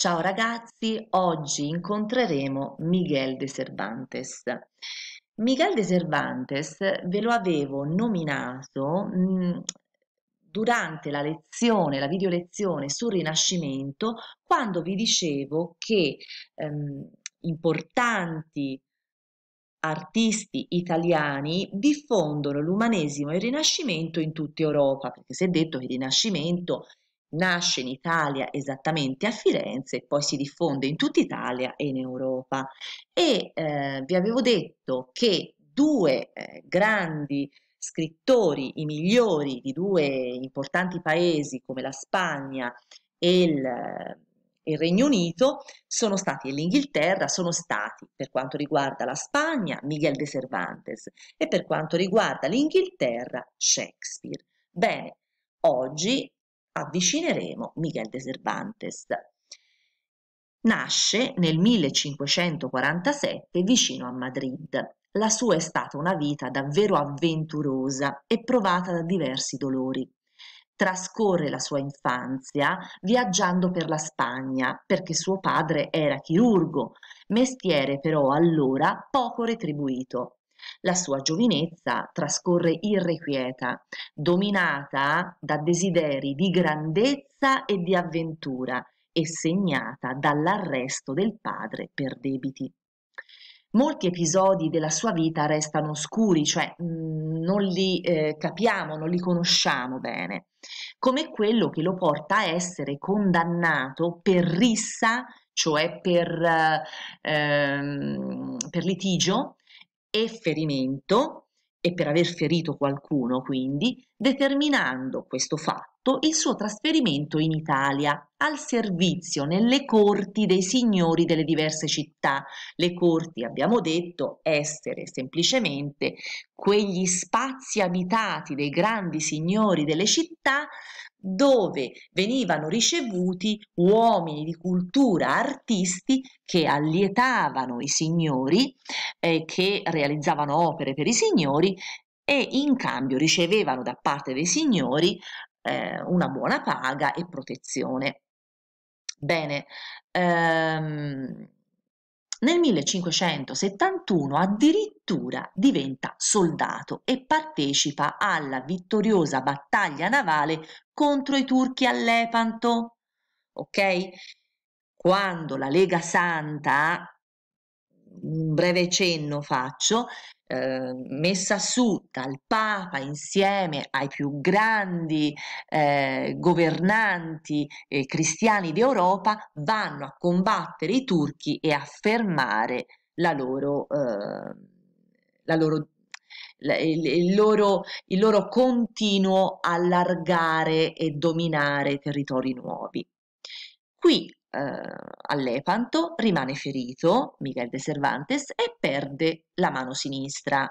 Ciao ragazzi, oggi incontreremo Miguel de Cervantes. Miguel de Cervantes ve lo avevo nominato mh, mm, durante la lezione, la video lezione sul Rinascimento, quando vi dicevo che ehm, importanti artisti italiani diffondono l'umanesimo e il Rinascimento in tutta Europa, perché si è detto che il Rinascimento nasce in Italia esattamente a Firenze, e poi si diffonde in tutta Italia e in Europa. E eh, vi avevo detto che due eh, grandi scrittori, i migliori di due importanti paesi come la Spagna e il, eh, il Regno Unito, sono stati e l'Inghilterra sono stati, per quanto riguarda la Spagna, Miguel de Cervantes e per quanto riguarda l'Inghilterra, Shakespeare. Bene, oggi avvicineremo Miguel de Cervantes. Nasce nel 1547 vicino a Madrid. La sua è stata una vita davvero avventurosa e provata da diversi dolori. Trascorre la sua infanzia viaggiando per la Spagna perché suo padre era chirurgo, mestiere però allora poco retribuito. La sua giovinezza trascorre irrequieta, dominata da desideri di grandezza e di avventura e segnata dall'arresto del padre per debiti. Molti episodi della sua vita restano oscuri, cioè mh, mm, non li eh, capiamo, non li conosciamo bene, come quello che lo porta a essere condannato per rissa, cioè per, eh, ehm, per litigio, e ferimento e per aver ferito qualcuno quindi determinando questo fatto il suo trasferimento in Italia al servizio nelle corti dei signori delle diverse città. Le corti, abbiamo detto, essere semplicemente quegli spazi abitati dei grandi signori delle città dove venivano ricevuti uomini di cultura, artisti che allietavano i signori, eh, che realizzavano opere per i signori e in cambio ricevevano da parte dei signori eh, una buona paga e protezione. Bene, ehm, nel 1571 addirittura diventa soldato e partecipa alla vittoriosa battaglia navale contro i turchi a Lepanto. Ok? Quando la Lega Santa, un breve cenno faccio, Ehm, messa su dal Papa insieme ai più grandi eh, governanti eh, cristiani d'Europa vanno a combattere i turchi e a fermare la loro, ehm, la loro il loro, il loro, continuo allargare e dominare territori nuovi. Qui eh, a Lepanto, rimane ferito Miguel de Cervantes e perde la mano sinistra.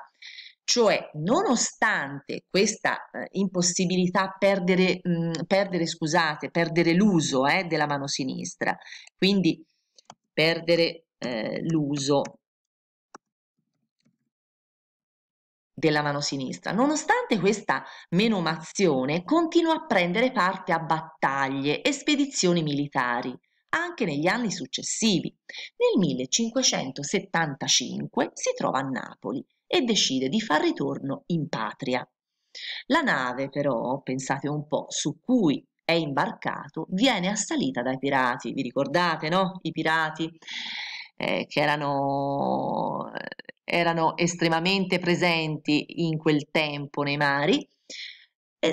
Cioè, nonostante questa eh, impossibilità a perdere, mh, perdere, scusate, perdere l'uso eh, della mano sinistra, quindi perdere eh, l'uso della mano sinistra. Nonostante questa menomazione, continua a prendere parte a battaglie e spedizioni militari anche negli anni successivi. Nel 1575 si trova a Napoli e decide di far ritorno in patria. La nave però, pensate un po', su cui è imbarcato, viene assalita dai pirati. Vi ricordate, no? I pirati eh, che erano, erano estremamente presenti in quel tempo nei mari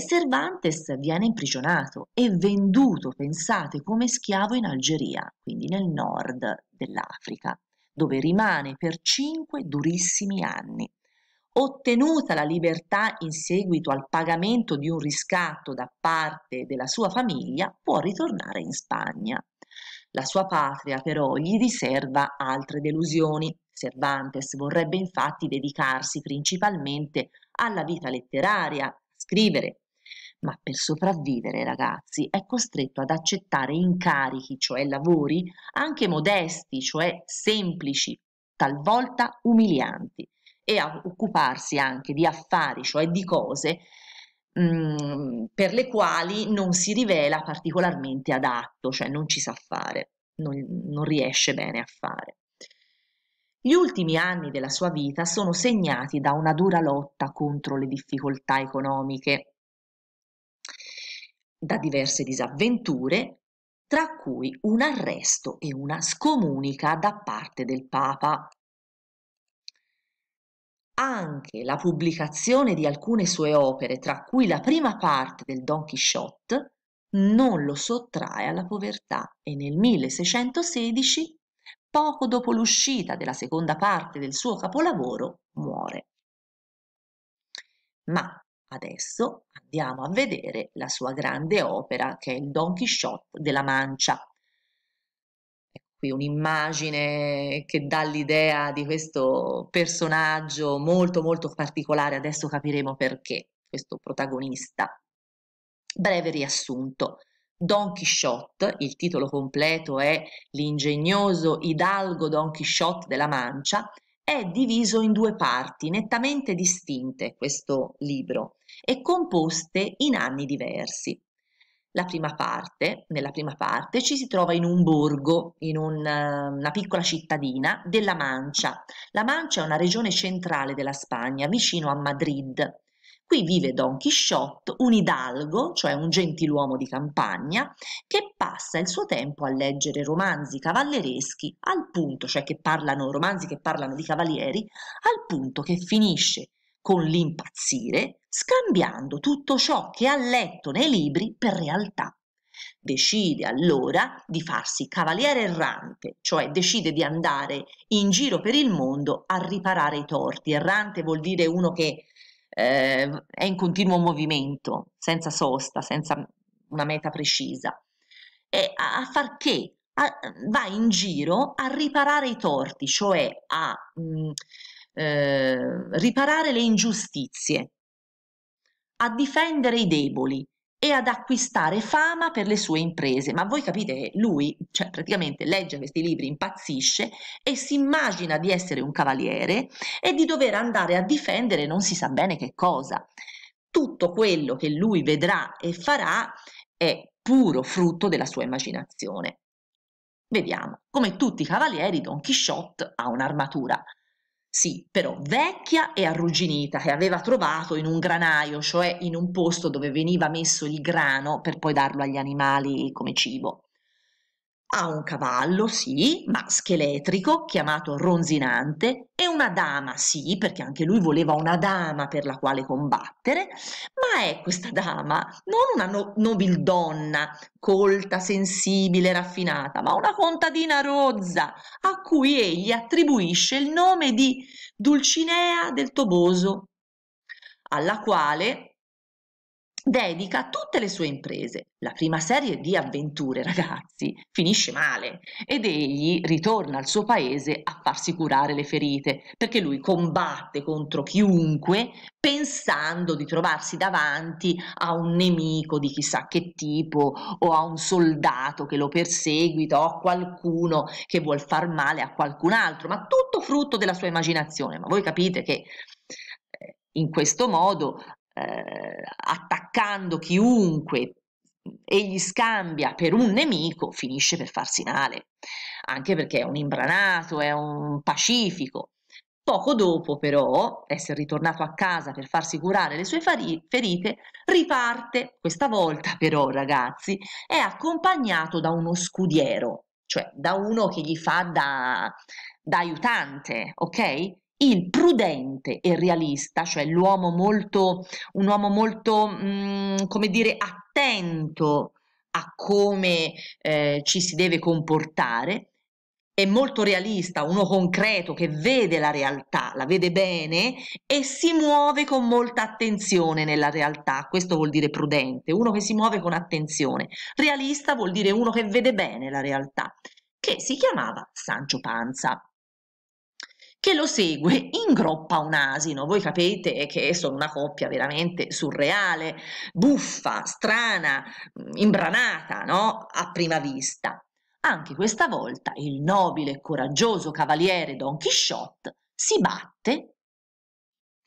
Cervantes viene imprigionato e venduto, pensate, come schiavo in Algeria, quindi nel nord dell'Africa, dove rimane per cinque durissimi anni. Ottenuta la libertà in seguito al pagamento di un riscatto da parte della sua famiglia, può ritornare in Spagna. La sua patria però gli riserva altre delusioni. Cervantes vorrebbe infatti dedicarsi principalmente alla vita letteraria, scrivere ma per sopravvivere, ragazzi, è costretto ad accettare incarichi, cioè lavori, anche modesti, cioè semplici, talvolta umilianti, e a occuparsi anche di affari, cioè di cose mh, mm, per le quali non si rivela particolarmente adatto, cioè non ci sa fare, non, non riesce bene a fare. Gli ultimi anni della sua vita sono segnati da una dura lotta contro le difficoltà economiche da diverse disavventure, tra cui un arresto e una scomunica da parte del Papa. Anche la pubblicazione di alcune sue opere, tra cui la prima parte del Don Quixote, non lo sottrae alla povertà e nel 1616, poco dopo l'uscita della seconda parte del suo capolavoro, muore. Ma Adesso andiamo a vedere la sua grande opera che è il Don Quixote della Mancia. qui un'immagine che dà l'idea di questo personaggio molto molto particolare, adesso capiremo perché, questo protagonista. Breve riassunto. Don Quixote, il titolo completo è L'ingegnoso Hidalgo Don Quixote della Mancia, è diviso in due parti nettamente distinte questo libro e composte in anni diversi. Prima parte, nella prima parte ci si trova in un borgo, in un, eh, una piccola cittadina della Mancia. La Mancia è una regione centrale della Spagna, vicino a Madrid. Qui vive Don Chisciotte, un hidalgo, cioè un gentiluomo di campagna, che passa il suo tempo a leggere romanzi cavallereschi al punto, cioè che parlano romanzi che parlano di cavalieri, al punto che finisce con l'impazzire, scambiando tutto ciò che ha letto nei libri per realtà. Decide allora di farsi cavaliere errante, cioè decide di andare in giro per il mondo a riparare i torti. Errante vuol dire uno che eh, è in continuo movimento, senza sosta, senza una meta precisa. E a, a far che? A, va in giro a riparare i torti, cioè a mh, mm, eh, riparare le ingiustizie, a difendere i deboli e ad acquistare fama per le sue imprese. Ma voi capite che lui, cioè, praticamente legge questi libri, impazzisce e si immagina di essere un cavaliere e di dover andare a difendere non si sa bene che cosa. Tutto quello che lui vedrà e farà è puro frutto della sua immaginazione. Vediamo, come tutti i cavalieri, Don Quixote ha un'armatura sì, però vecchia e arrugginita, che aveva trovato in un granaio, cioè in un posto dove veniva messo il grano per poi darlo agli animali come cibo. Ha un cavallo, sì, ma scheletrico, chiamato Ronzinante, e una dama, sì, perché anche lui voleva una dama per la quale combattere, ma è questa dama non una no- nobildonna, colta, sensibile, raffinata, ma una contadina rozza, a cui egli attribuisce il nome di Dulcinea del Toboso, alla quale dedica tutte le sue imprese. La prima serie di avventure, ragazzi, finisce male ed egli ritorna al suo paese a farsi curare le ferite, perché lui combatte contro chiunque pensando di trovarsi davanti a un nemico di chissà che tipo o a un soldato che lo perseguita o a qualcuno che vuol far male a qualcun altro, ma tutto frutto della sua immaginazione. Ma voi capite che eh, in questo modo eh, attaccando chiunque egli scambia per un nemico, finisce per farsi male, anche perché è un imbranato, è un pacifico. Poco dopo, però, essere ritornato a casa per farsi curare le sue ferite, riparte, questa volta però, ragazzi, è accompagnato da uno scudiero, cioè da uno che gli fa da, da aiutante, ok? il prudente e realista, cioè l'uomo molto, un uomo molto, mh, mm, come dire, attento a come eh, ci si deve comportare, è molto realista, uno concreto che vede la realtà, la vede bene e si muove con molta attenzione nella realtà, questo vuol dire prudente, uno che si muove con attenzione. Realista vuol dire uno che vede bene la realtà, che si chiamava Sancio Panza che lo segue, in ingroppa un asino. Voi capite che sono una coppia veramente surreale, buffa, strana, mm, imbranata, no? A prima vista. Anche questa volta il nobile e coraggioso cavaliere Don Chisciotte si batte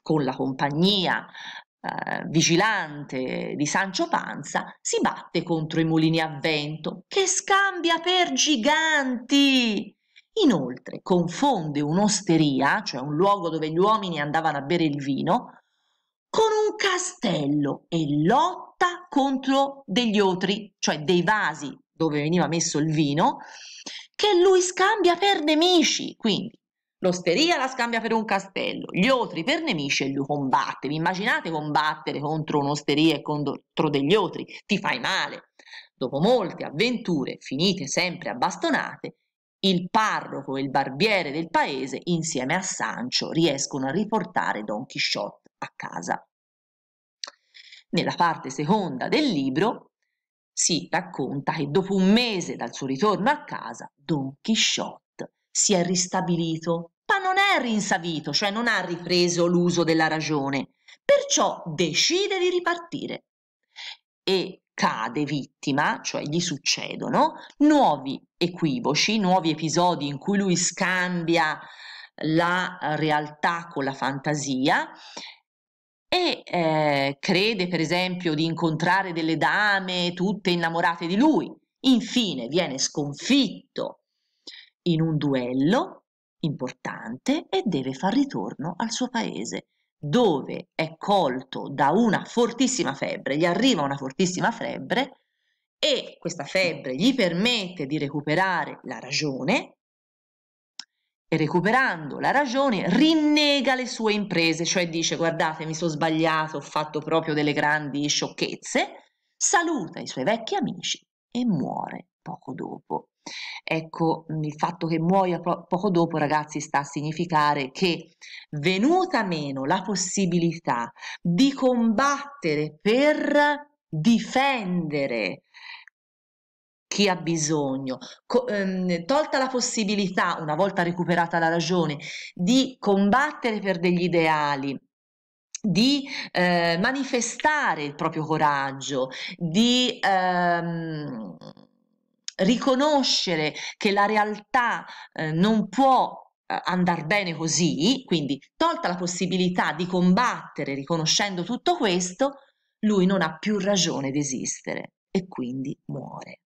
con la compagnia eh, vigilante di Sancho Panza, si batte contro i mulini a vento che scambia per giganti. Inoltre confonde un'osteria, cioè un luogo dove gli uomini andavano a bere il vino, con un castello e lotta contro degli otri, cioè dei vasi dove veniva messo il vino, che lui scambia per nemici. Quindi l'osteria la scambia per un castello, gli otri per nemici e lui combatte. Vi immaginate combattere contro un'osteria e contro degli otri? Ti fai male. Dopo molte avventure finite sempre a bastonate, il parroco e il barbiere del paese, insieme a Sancho, riescono a riportare Don Chisciotte a casa. Nella parte seconda del libro si racconta che dopo un mese dal suo ritorno a casa, Don Chisciotte si è ristabilito, ma non è rinsavito, cioè non ha ripreso l'uso della ragione, perciò decide di ripartire e cade vittima, cioè gli succedono nuovi equivoci, nuovi episodi in cui lui scambia la realtà con la fantasia e eh, crede per esempio di incontrare delle dame tutte innamorate di lui. Infine viene sconfitto in un duello importante e deve far ritorno al suo paese dove è colto da una fortissima febbre, gli arriva una fortissima febbre e questa febbre gli permette di recuperare la ragione e recuperando la ragione rinnega le sue imprese, cioè dice guardate mi sono sbagliato, ho fatto proprio delle grandi sciocchezze, saluta i suoi vecchi amici e muore poco dopo. Ecco, il fatto che muoia poco dopo, ragazzi, sta a significare che venuta meno la possibilità di combattere per difendere chi ha bisogno, Co- ehm, tolta la possibilità, una volta recuperata la ragione, di combattere per degli ideali, di eh, manifestare il proprio coraggio, di... Ehm, riconoscere che la realtà eh, non può eh, andar bene così, quindi tolta la possibilità di combattere riconoscendo tutto questo, lui non ha più ragione di esistere e quindi muore.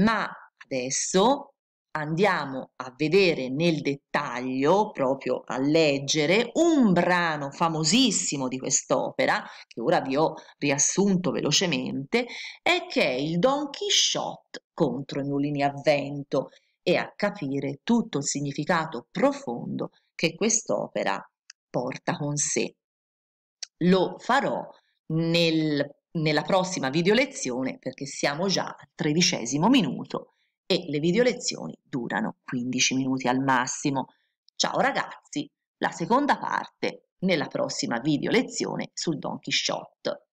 Ma adesso andiamo a vedere nel dettaglio, proprio a leggere, un brano famosissimo di quest'opera, che ora vi ho riassunto velocemente, e che è il Don Quixote contro i mulini a vento e a capire tutto il significato profondo che quest'opera porta con sé. Lo farò nel, nella prossima video lezione perché siamo già al tredicesimo minuto e le video lezioni durano 15 minuti al massimo. Ciao ragazzi, la seconda parte nella prossima video lezione sul Don Quixote.